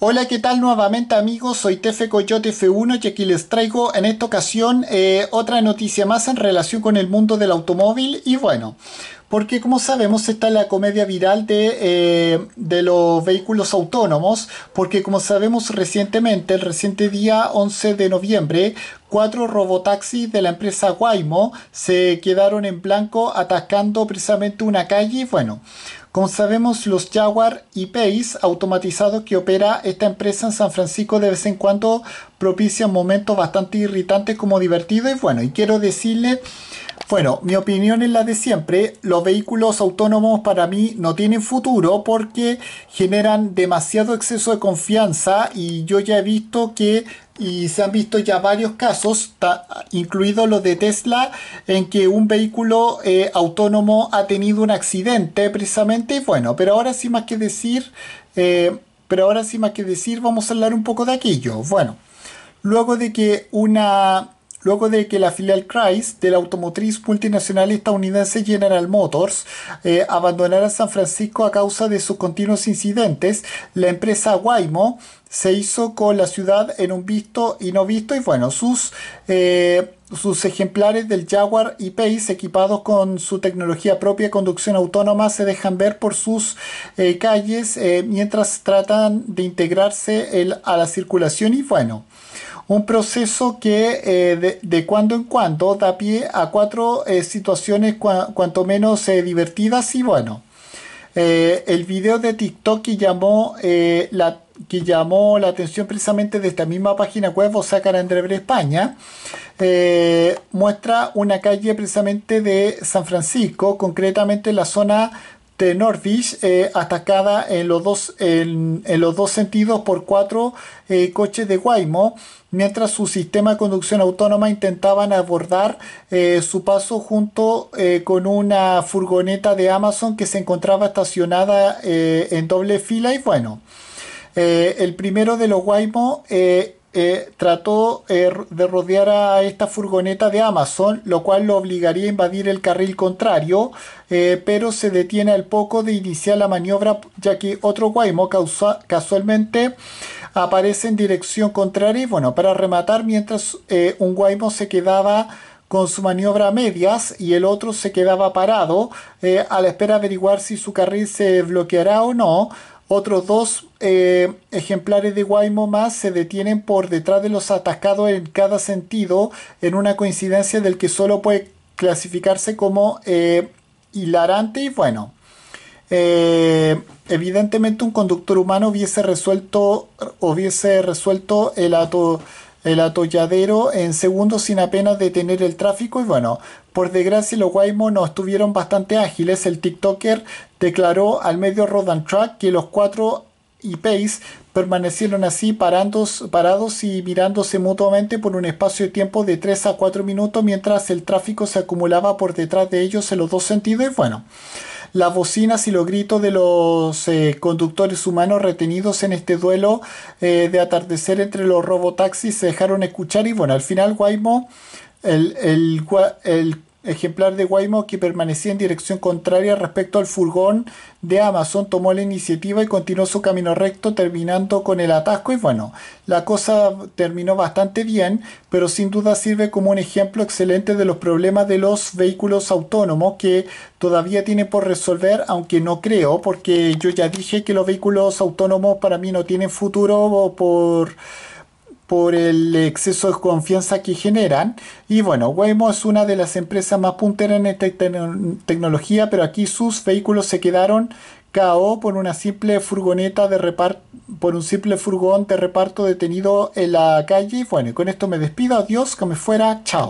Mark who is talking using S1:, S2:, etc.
S1: Hola, ¿qué tal nuevamente amigos? Soy Tefe Coyote F1 y aquí les traigo en esta ocasión eh, otra noticia más en relación con el mundo del automóvil y bueno, porque como sabemos está la comedia viral de, eh, de, los vehículos autónomos, porque como sabemos recientemente, el reciente día 11 de noviembre, cuatro robotaxis de la empresa Waymo se quedaron en blanco atascando precisamente una calle, y, bueno, sabemos los Jaguar y Pace automatizados que opera esta empresa en San Francisco de vez en cuando propicia momentos bastante irritantes como divertidos y bueno, y quiero decirle bueno, mi opinión es la de siempre. Los vehículos autónomos para mí no tienen futuro porque generan demasiado exceso de confianza y yo ya he visto que y se han visto ya varios casos, incluidos los de Tesla, en que un vehículo eh, autónomo ha tenido un accidente precisamente. bueno, pero ahora sí más que decir, eh, pero ahora sí más que decir, vamos a hablar un poco de aquello. Bueno, luego de que una luego de que la filial Chrysler, de la automotriz multinacional estadounidense General Motors eh, abandonara San Francisco a causa de sus continuos incidentes, la empresa Waymo se hizo con la ciudad en un visto y no visto y bueno, sus, eh, sus ejemplares del Jaguar y Pace equipados con su tecnología propia de conducción autónoma se dejan ver por sus eh, calles mientras tratan de integrarse a la circulación y bueno. Un proceso que eh, de, cuando en cuando da pie a cuatro eh, situaciones cuanto menos eh, divertidas y bueno. el video de TikTok que llamó, la, que llamó la atención precisamente de esta misma página web, o sea, Carandrebre España, muestra una calle precisamente de San Francisco, concretamente la zona de eh, atacada en los, dos, en, los dos sentidos por cuatro eh, coches de Waymo, mientras su sistema de conducción autónoma intentaban abordar eh, su paso junto con una furgoneta de Amazon que se encontraba estacionada en doble fila y bueno. el primero de los Waymo eh, trató eh, de rodear a esta furgoneta de Amazon, lo cual lo obligaría a invadir el carril contrario, eh, pero se detiene al poco de iniciar la maniobra ya que otro guaymo casualmente aparece en dirección contraria y bueno, para rematar mientras un guaymo se quedaba con su maniobra a medias y el otro se quedaba parado a la espera de averiguar si su carril se bloqueará o no. Otros dos eh, ejemplares de Guaymo más se detienen por detrás de los atascados en cada sentido, en una coincidencia del que solo puede clasificarse como eh, hilarante y bueno. Eh, evidentemente un conductor humano hubiese resuelto, hubiese resuelto el ato el atolladero en segundos sin apenas detener el tráfico y bueno, por desgracia los Waymo no estuvieron bastante ágiles. El TikToker declaró al medio Rodan Track que los cuatro IPs permanecieron así parados y mirándose mutuamente por un espacio de tiempo de 3 a 4 minutos mientras el tráfico se acumulaba por detrás de ellos en los dos sentidos y bueno las bocinas y los gritos de los eh, conductores humanos retenidos en este duelo eh, de atardecer entre los robotaxis se dejaron escuchar y bueno, al final Waymo, el, el, el ejemplar de Waymo que permanecía en dirección contraria respecto al furgón de Amazon tomó la iniciativa y continuó su camino recto terminando con el atasco y bueno, la cosa terminó bastante bien, pero sin duda sirve como un ejemplo excelente de los problemas de los vehículos autónomos que todavía tienen por resolver, aunque no creo, porque yo ya dije que los vehículos autónomos para mí no tienen futuro por por el exceso de confianza que generan. Y bueno, Waymo es una de las empresas más punteras en esta tecnología, pero aquí sus vehículos se quedaron KO por una simple furgoneta de reparto, por un simple furgón de reparto detenido en la calle. Bueno, y con esto me despido, adiós, que me fuera, chao.